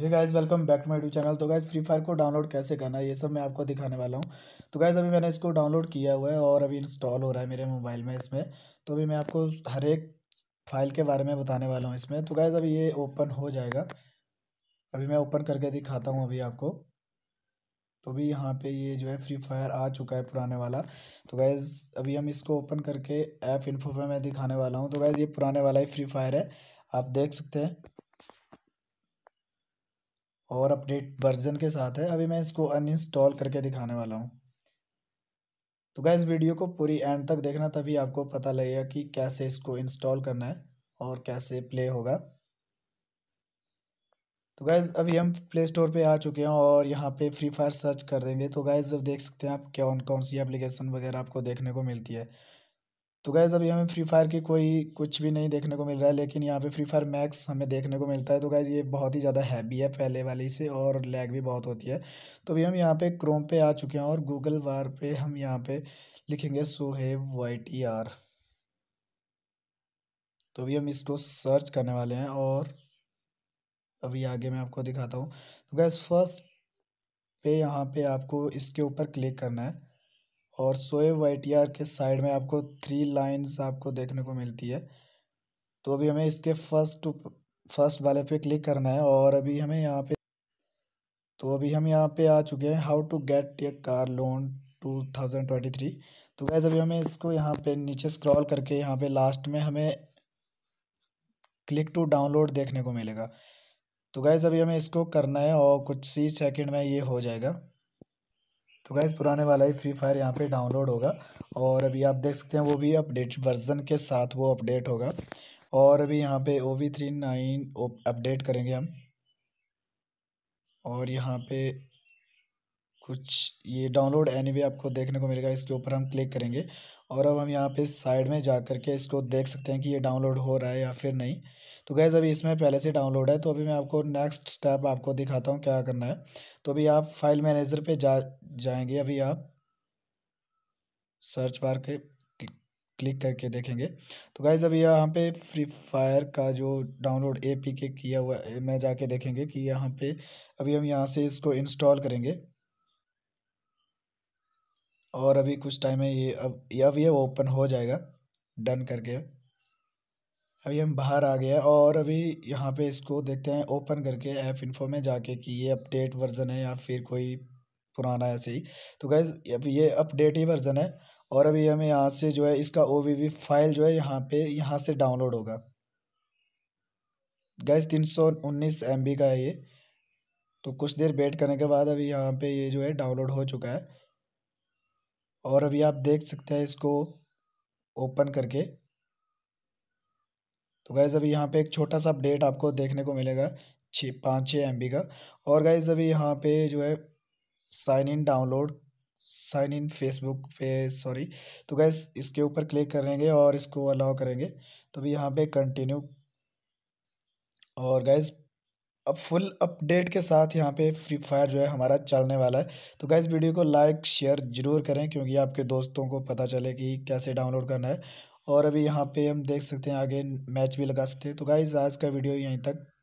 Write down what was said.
hey guys welcome back to my YouTube channel तो guys Free Fire को download कैसे करना है ये सब मैं आपको दिखाने वाला हूँ तो गाइज़ अभी मैंने इसको डाउनलोड किया हुआ है और अभी इंस्टॉल हो रहा है मेरे मोबाइल में इसमें तो अभी मैं आपको हर एक फाइल के बारे में बताने वाला हूँ इसमें तो गाइज़ अभी ये ओपन हो जाएगा अभी मैं ओपन करके दिखाता हूँ अभी आपको तो अभी यहाँ पर ये जो है फ्री फायर आ चुका है पुराने वाला तो गैज़ अभी हम इसको ओपन करके ऐप इन्फो पर मैं दिखाने वाला हूँ तो गैज़ ये पुराने वाला ही फ्री फायर है आप देख सकते हैं और अपडेट वर्जन के साथ है अभी मैं इसको अनइंस्टॉल करके दिखाने वाला हूँ तो गैस वीडियो को पूरी एंड तक देखना तभी आपको पता लगेगा कि कैसे इसको इंस्टॉल करना है और कैसे प्ले होगा तो गैज़ अभी हम प्ले स्टोर पे आ चुके हैं और यहाँ पे फ्री फायर सर्च कर देंगे तो गैज़ अब देख सकते हैं आप कौन कौन सी एप्लीकेशन वगैरह आपको देखने को मिलती है तो गैज़ अभी हमें फ्री फायर की कोई कुछ भी नहीं देखने को मिल रहा है लेकिन यहाँ पे फ्री फायर मैक्स हमें देखने को मिलता है तो गैज़ ये बहुत ही ज़्यादा हैवी है पहले वाली से और लैग भी बहुत होती है तो अभी हम यहाँ पे क्रोम पे आ चुके हैं और गूगल वार पे हम यहाँ पे लिखेंगे सोहेब वाई टी आर तो अभी हम इसको सर्च करने वाले हैं और अभी आगे मैं आपको दिखाता हूँ तो गैज़ फर्स्ट पे यहाँ पर आपको इसके ऊपर क्लिक करना है और सोए वाइट यार के साइड में आपको थ्री लाइंस आपको देखने को मिलती है तो अभी हमें इसके फर्स्ट फर्स्ट वाले पे क्लिक करना है और अभी हमें यहाँ पे तो अभी हम यहाँ पे आ चुके हैं how to get a car loan two thousand twenty three तो गैस अभी हमें इसको यहाँ पे नीचे स्क्रॉल करके यहाँ पे लास्ट में हमें क्लिक टू डाउनलोड देखने को मिलेगा तो गैस अभी हमें इसको करना है और कुछ सी सेकेंड में ये हो जाएगा तो गैस पुराने वाला ही फ्री फायर यहाँ पे डाउनलोड होगा और अभी आप देख सकते हैं वो भी अपडेट वर्जन के साथ वो अपडेट होगा और अभी यहाँ पे O B three nine update करेंगे हम और यहाँ पे कुछ ये डाउनलोड एनीवे आपको देखने को मिलेगा इसके ऊपर हम क्लिक करेंगे और अब हम यहाँ पे साइड में जा कर के इसको देख सकते हैं कि ये डाउनलोड हो रहा है या फिर नहीं तो गैज़ अभी इसमें पहले से डाउनलोड है तो अभी मैं आपको नेक्स्ट स्टेप आपको दिखाता हूँ क्या करना है तो अभी आप फाइल मैनेजर पे जा जाएंगे अभी आप सर्च बार के क्लिक करके देखेंगे तो गाइज़ अभी यहाँ पे फ्री फायर का जो डाउनलोड ए पी के किया हुआ है मैं जाके देखेंगे कि यहाँ पे अभी हम यहाँ से इसको इंस्टॉल करेंगे और अभी कुछ टाइम है ये अब ये अब ये ओपन हो जाएगा डन करके अभी हम बाहर आ गए और अभी यहाँ पे इसको देखते हैं ओपन करके ऐप इन्फो में जाके कि ये अपडेट वर्जन है या फिर कोई पुराना ऐसे ही तो गैज़ अब ये अपडेट ही वर्जन है और अभी हमें यहाँ से जो है इसका ओ फाइल जो है यहाँ पे यहाँ से डाउनलोड होगा गैस तीन सौ उन्नीस एम बी का है ये तो कुछ देर वेट करने के बाद अभी यहाँ पे ये जो है डाउनलोड हो चुका है और अभी आप देख सकते हैं इसको ओपन करके तो गाइज़ अभी यहाँ पे एक छोटा सा अपडेट आपको देखने को मिलेगा छः पाँच छः एम का और गाइज अभी यहाँ पे जो है sign in download sign in Facebook पे सॉरी तो गैस इसके ऊपर क्लिक करेंगे और इसको अलाउ करेंगे तो अभी यहाँ पे कंटिन्यू और गैस अब फुल अपडेट के साथ यहाँ पे फ्री फायर जो है हमारा चलने वाला है तो गाइज वीडियो को लाइक शेयर जरूर करें क्योंकि आपके दोस्तों को पता चले कि कैसे डाउनलोड करना है और अभी यहाँ पे हम देख सकते हैं आगे मैच भी लगा सकते हैं तो गाइज आज का वीडियो यहीं तक